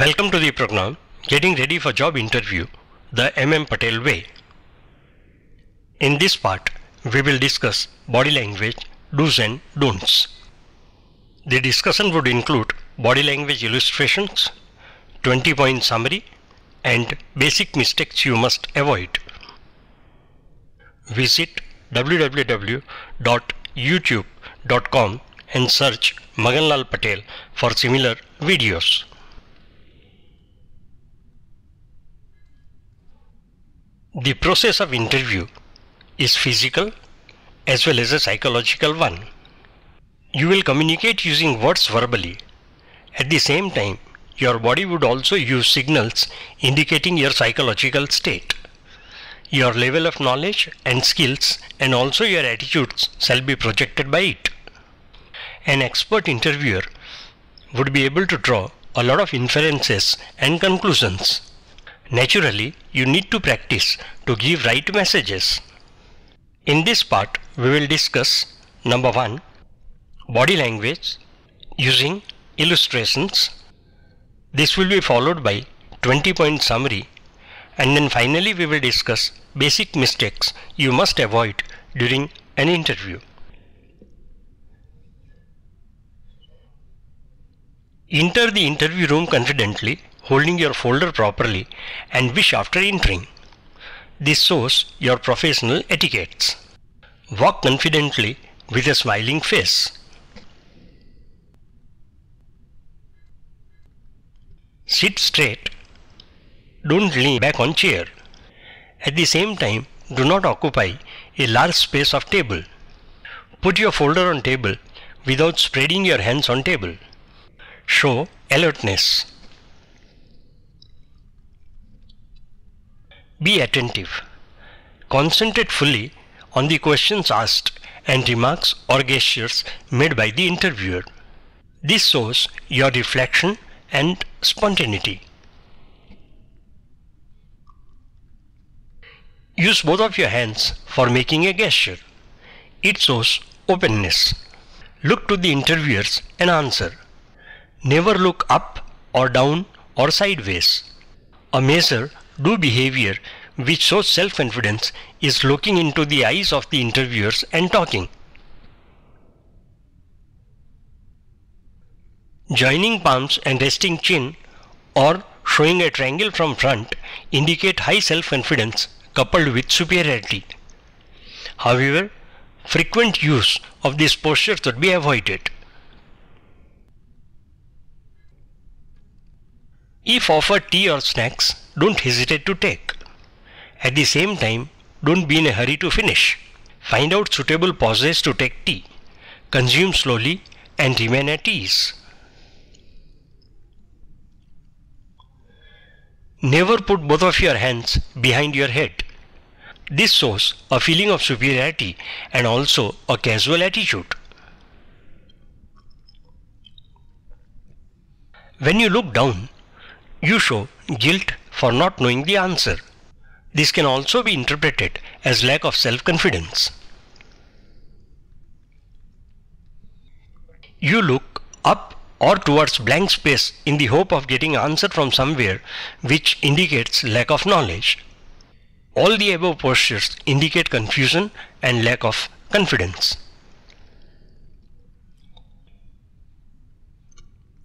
Welcome to the program Getting Ready for Job Interview The MM Patel Way. In this part, we will discuss body language do's and don'ts. The discussion would include body language illustrations, 20 point summary, and basic mistakes you must avoid. Visit www.youtube.com and search Maganlal Patel for similar videos. The process of interview is physical as well as a psychological one. You will communicate using words verbally. At the same time, your body would also use signals indicating your psychological state. Your level of knowledge and skills and also your attitudes shall be projected by it. An expert interviewer would be able to draw a lot of inferences and conclusions Naturally, you need to practice to give right messages. In this part, we will discuss number 1. Body language using illustrations. This will be followed by 20 point summary and then finally we will discuss basic mistakes you must avoid during an interview. Enter the interview room confidently holding your folder properly and wish after entering. This shows your professional etiquettes. Walk confidently with a smiling face. Sit straight. Don't lean back on chair. At the same time, do not occupy a large space of table. Put your folder on table without spreading your hands on table. Show alertness. Be attentive. Concentrate fully on the questions asked and remarks or gestures made by the interviewer. This shows your reflection and spontaneity. Use both of your hands for making a gesture. It shows openness. Look to the interviewers and answer. Never look up or down or sideways. A measure do behavior which shows self-confidence is looking into the eyes of the interviewers and talking. Joining palms and resting chin or showing a triangle from front indicate high self-confidence coupled with superiority. However, frequent use of this posture should be avoided. If offered tea or snacks, don't hesitate to take. At the same time, don't be in a hurry to finish. Find out suitable pauses to take tea. Consume slowly and remain at ease. Never put both of your hands behind your head. This shows a feeling of superiority and also a casual attitude. When you look down, you show guilt for not knowing the answer. This can also be interpreted as lack of self-confidence. You look up or towards blank space in the hope of getting answer from somewhere which indicates lack of knowledge. All the above postures indicate confusion and lack of confidence.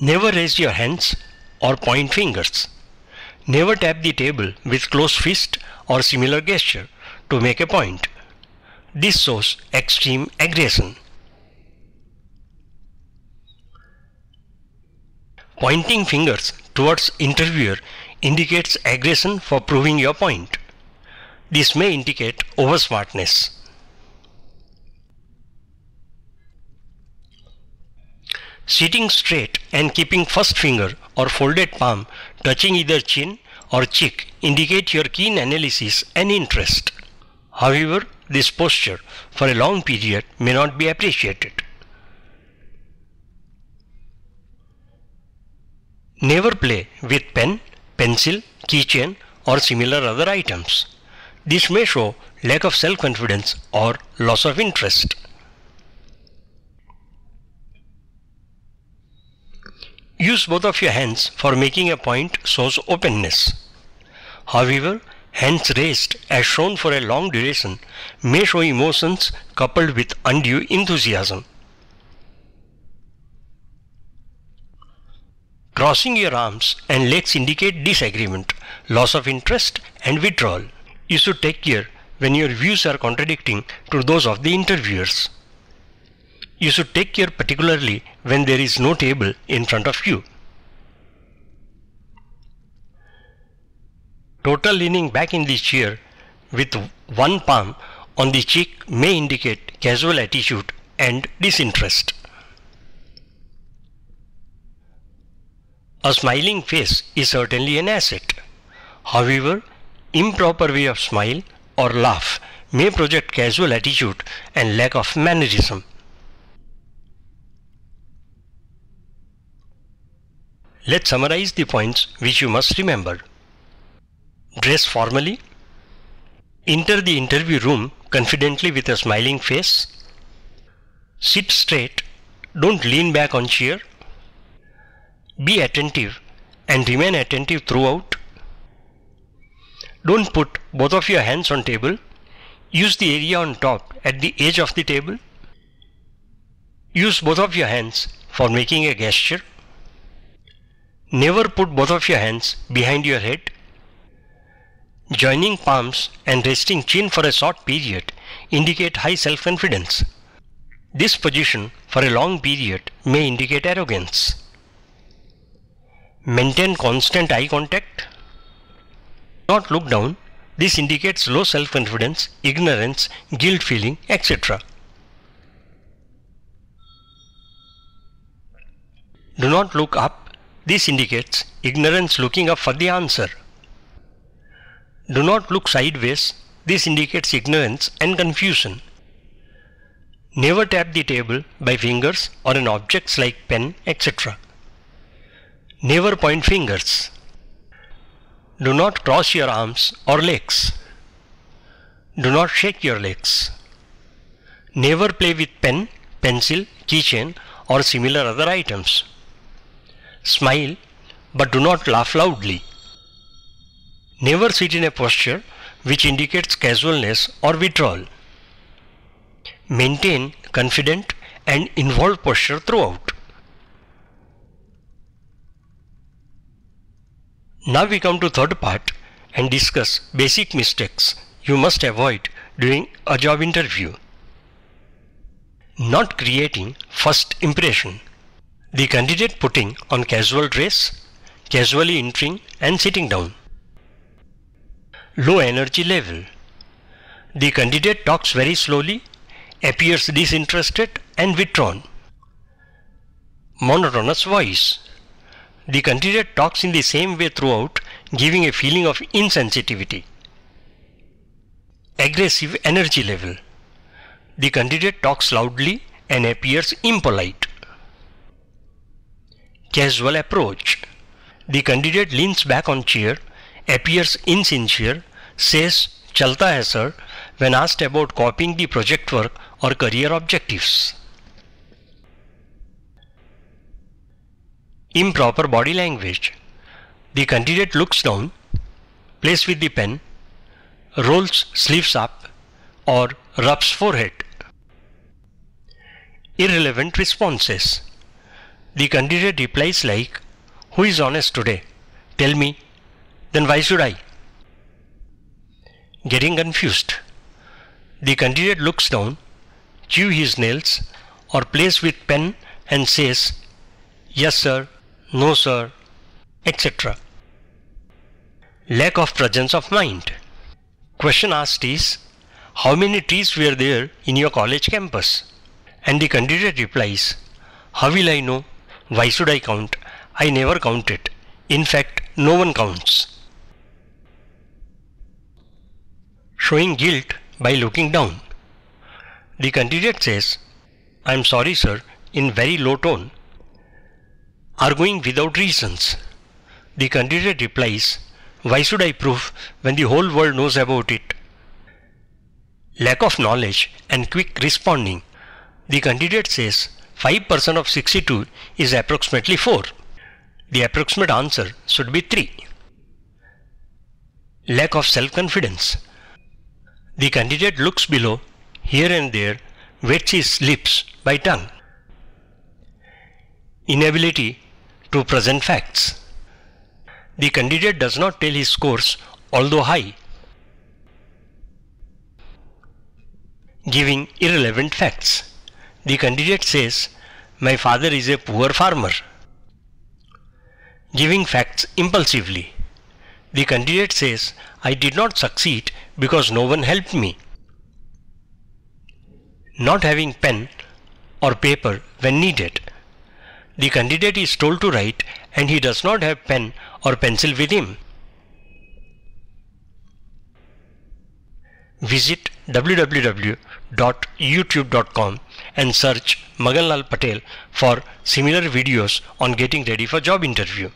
Never raise your hands or point fingers. Never tap the table with closed fist or similar gesture to make a point. This shows extreme aggression. Pointing fingers towards interviewer indicates aggression for proving your point. This may indicate oversmartness. Sitting straight and keeping first finger or folded palm touching either chin or cheek indicate your keen analysis and interest. However, this posture for a long period may not be appreciated. Never play with pen, pencil, keychain or similar other items. This may show lack of self-confidence or loss of interest. Use both of your hands for making a point shows openness. However, hands raised as shown for a long duration may show emotions coupled with undue enthusiasm. Crossing your arms and legs indicate disagreement, loss of interest and withdrawal. You should take care when your views are contradicting to those of the interviewers you should take care particularly when there is no table in front of you. Total leaning back in the chair with one palm on the cheek may indicate casual attitude and disinterest. A smiling face is certainly an asset. However, improper way of smile or laugh may project casual attitude and lack of mannerism Let's summarize the points which you must remember. Dress formally. Enter the interview room confidently with a smiling face. Sit straight. Don't lean back on chair. Be attentive and remain attentive throughout. Don't put both of your hands on table. Use the area on top at the edge of the table. Use both of your hands for making a gesture. Never put both of your hands behind your head. Joining palms and resting chin for a short period indicate high self-confidence. This position for a long period may indicate arrogance. Maintain constant eye contact. Not look down. This indicates low self-confidence, ignorance, guilt feeling, etc. Do not look up this indicates ignorance looking up for the answer. Do not look sideways. This indicates ignorance and confusion. Never tap the table by fingers or an objects like pen, etc. Never point fingers. Do not cross your arms or legs. Do not shake your legs. Never play with pen, pencil, keychain or similar other items. Smile, but do not laugh loudly. Never sit in a posture which indicates casualness or withdrawal. Maintain confident and involved posture throughout. Now we come to third part and discuss basic mistakes you must avoid during a job interview. Not creating first impression. The candidate putting on casual dress, casually entering and sitting down. Low energy level. The candidate talks very slowly, appears disinterested and withdrawn. Monotonous voice. The candidate talks in the same way throughout, giving a feeling of insensitivity. Aggressive energy level. The candidate talks loudly and appears impolite casual approach. The candidate leans back on chair, appears insincere, says Chalta hai sir when asked about copying the project work or career objectives. Improper body language. The candidate looks down, plays with the pen, rolls sleeves up or rubs forehead. Irrelevant responses. The candidate replies like, Who is honest today? Tell me. Then why should I? Getting confused. The candidate looks down, chew his nails, or plays with pen and says, Yes, sir, no, sir, etc. Lack of presence of mind. Question asked is, How many trees were there in your college campus? And the candidate replies, How will I know? Why should I count? I never count it. In fact, no one counts. Showing guilt by looking down. The candidate says, I am sorry sir, in very low tone. Arguing without reasons. The candidate replies, Why should I prove when the whole world knows about it? Lack of knowledge and quick responding. The candidate says, 5% of 62 is approximately 4. The approximate answer should be 3. Lack of self-confidence. The candidate looks below, here and there, wets his lips by tongue. Inability to present facts. The candidate does not tell his scores although high. Giving irrelevant facts. The candidate says, My father is a poor farmer. Giving facts impulsively. The candidate says, I did not succeed because no one helped me. Not having pen or paper when needed. The candidate is told to write and he does not have pen or pencil with him. Visit www.youtube.com and search Maganlal Patel for similar videos on getting ready for job interview.